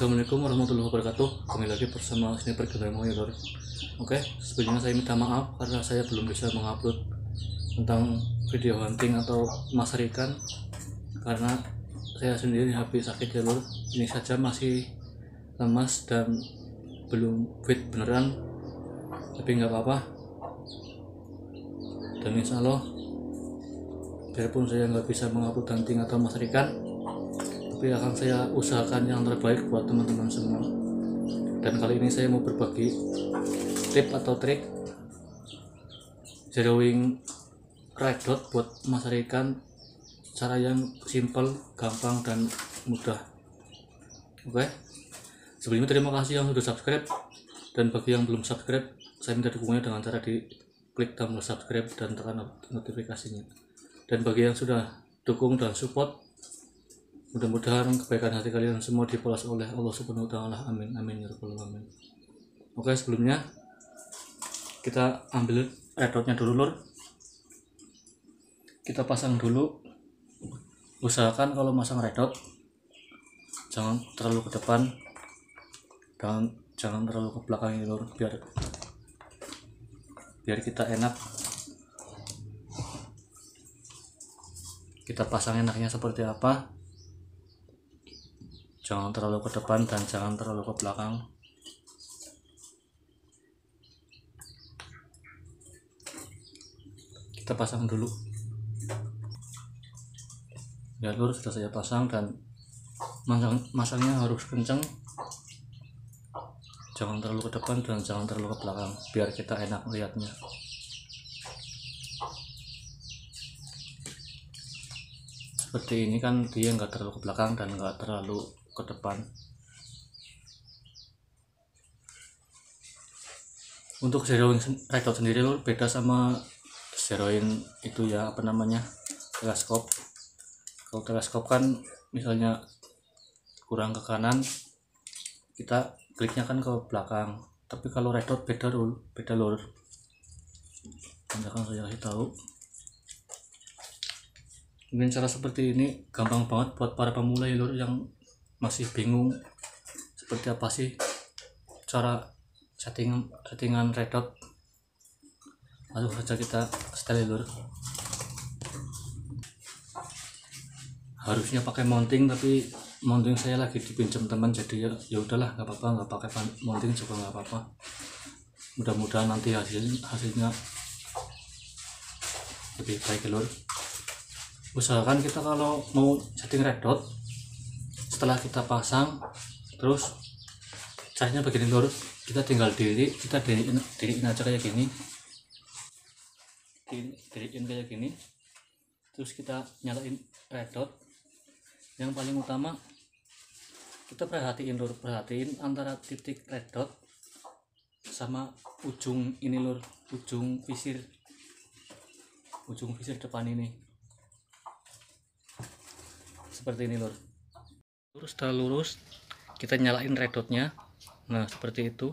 Assalamualaikum warahmatullahi wabarakatuh Kembali lagi bersama Sniper Gamermo Monitor Oke, sebelumnya saya minta maaf karena saya belum bisa mengupload Tentang video hunting atau masar ikan Karena saya sendiri habis sakit jalur ya, Ini saja masih lemas dan belum fit beneran Tapi nggak apa-apa Dan insya Allah Biarpun saya nggak bisa mengupload hunting atau masar ikan tapi akan saya usahakan yang terbaik buat teman-teman semua dan kali ini saya mau berbagi tip atau trik zeroing red dot buat masyarakat cara yang simple gampang dan mudah oke okay? sebelumnya terima kasih yang sudah subscribe dan bagi yang belum subscribe saya minta dukungannya dengan cara di klik tombol subscribe dan tekan notifikasinya dan bagi yang sudah dukung dan support mudah-mudahan kebaikan hati kalian semua dipolos oleh Allah Subhanahu wa taala amin amin ya rabbal alamin oke sebelumnya kita ambil adotnya dulu lur kita pasang dulu usahakan kalau masang redot jangan terlalu ke depan dan jangan terlalu ke belakang ini lur biar biar kita enak kita pasang enaknya seperti apa jangan terlalu ke depan dan jangan terlalu ke belakang kita pasang dulu jalur sudah saya pasang dan masang, masangnya harus kenceng jangan terlalu ke depan dan jangan terlalu ke belakang biar kita enak lihatnya seperti ini kan dia nggak terlalu ke belakang dan nggak terlalu ke depan untuk zeroin rektor sendiri lo beda sama zeroin itu ya apa namanya teleskop kalau teleskop kan misalnya kurang ke kanan kita kliknya kan ke belakang tapi kalau red dot beda lur beda lur akan saya kasih tahu mungkin cara seperti ini gampang banget buat para pemula ya lur yang masih bingung seperti apa sih cara setting settingan redot lalu saja kita setel telur harusnya pakai mounting tapi mounting saya lagi dipinjam teman jadi ya ya udahlah nggak apa-apa nggak pakai mounting juga nggak apa-apa mudah-mudahan nanti hasil hasilnya lebih baik lur usahakan kita kalau mau setting red dot setelah kita pasang terus cahnya begini lurus kita tinggal diri kita diriin diriin aja kayak gini diriin, diriin kayak gini terus kita nyalain redot yang paling utama kita perhatiin lur perhatiin antara titik red dot sama ujung ini lur ujung visir ujung visir depan ini seperti ini lur lurus setelah lurus kita nyalain redotnya nah seperti itu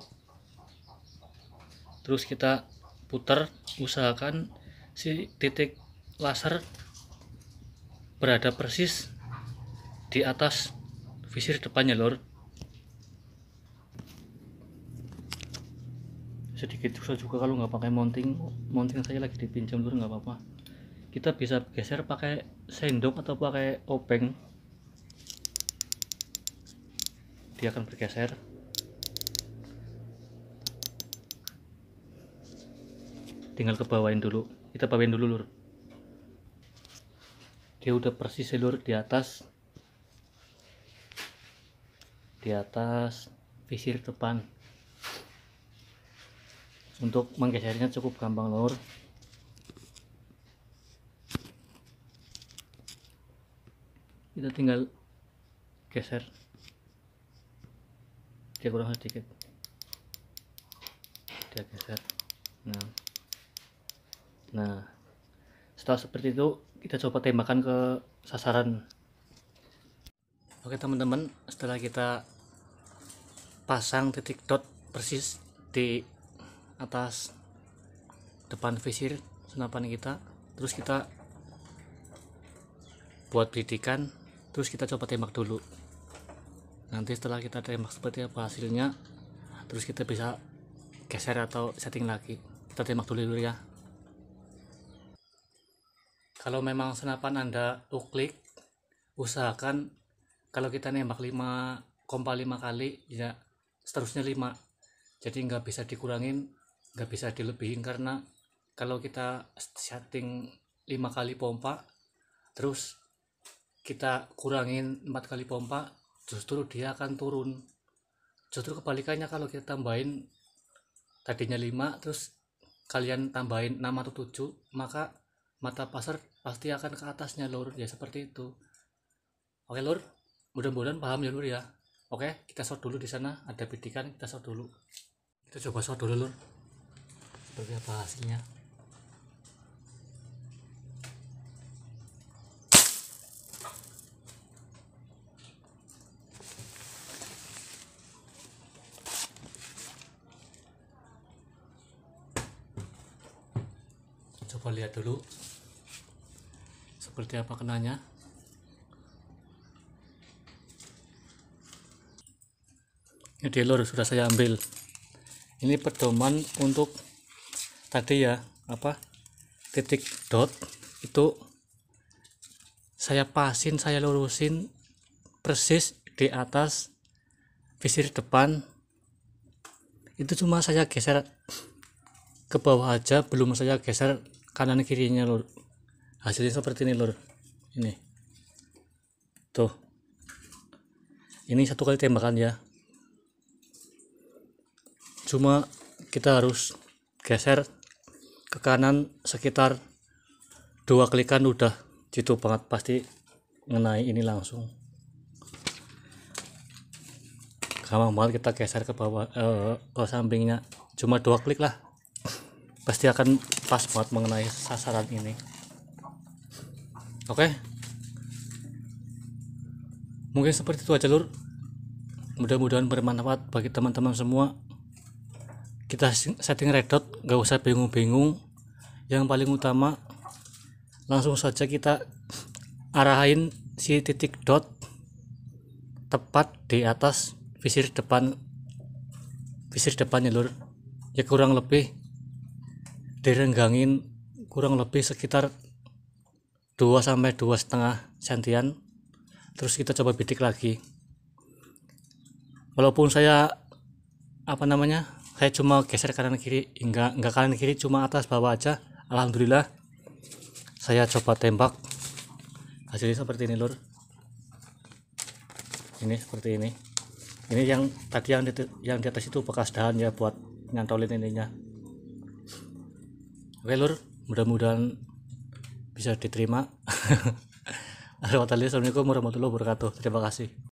terus kita putar usahakan si titik laser berada persis di atas visir depannya lor sedikit susah juga kalau nggak pakai mounting mounting saya lagi dipinjam lur nggak apa-apa kita bisa geser pakai sendok atau pakai obeng dia akan bergeser tinggal ke kebawain dulu kita bawain dulu lur dia udah persis eh, lur di atas di atas visir depan untuk menggesernya cukup gampang lur kita tinggal geser kurang sedikit dia geser nah nah setelah seperti itu kita coba tembakan ke sasaran oke teman-teman setelah kita pasang titik dot persis di atas depan visir senapan kita terus kita buat bidikan terus kita coba tembak dulu nanti setelah kita tembak seperti apa hasilnya terus kita bisa geser atau setting lagi kita tembak dulu dulu ya kalau memang senapan anda uklik usahakan kalau kita nembak 5 kompa 5 kali ya seterusnya 5 jadi nggak bisa dikurangin nggak bisa dilebihin karena kalau kita setting 5 kali pompa terus kita kurangin 4 kali pompa justru dia akan turun justru kebalikannya kalau kita tambahin tadinya 5 terus kalian tambahin 6 atau 7 maka mata pasar pasti akan ke atasnya lur ya seperti itu oke lur mudah-mudahan paham ya lur ya oke kita short dulu di sana ada bidikan kita short dulu kita coba short dulu lur seperti apa hasilnya coba lihat dulu seperti apa kenanya ini lor sudah saya ambil ini pedoman untuk tadi ya apa titik dot itu saya pasin saya lurusin persis di atas visir depan itu cuma saya geser ke bawah aja belum saya geser kanan kirinya lur hasilnya seperti ini lur ini tuh ini satu kali tembakan ya cuma kita harus geser ke kanan sekitar dua klikan udah jitu banget pasti mengenai ini langsung gampang banget kita geser ke bawah eh, ke sampingnya cuma dua klik lah pasti akan pas banget mengenai sasaran ini oke okay? mungkin seperti itu aja lur mudah-mudahan bermanfaat bagi teman-teman semua kita setting red dot, gak usah bingung-bingung yang paling utama langsung saja kita arahin si titik dot tepat di atas visir depan visir depannya lur ya kurang lebih direnggangin kurang lebih sekitar 2 sampai dua setengah sentian terus kita coba bidik lagi walaupun saya apa namanya saya cuma geser kanan kiri enggak enggak kanan kiri cuma atas bawah aja alhamdulillah saya coba tembak hasilnya seperti ini lur ini seperti ini ini yang tadi yang di, yang di atas itu bekas dahan ya buat nyantolin ininya oke lur mudah-mudahan bisa diterima Assalamualaikum warahmatullahi wabarakatuh terima kasih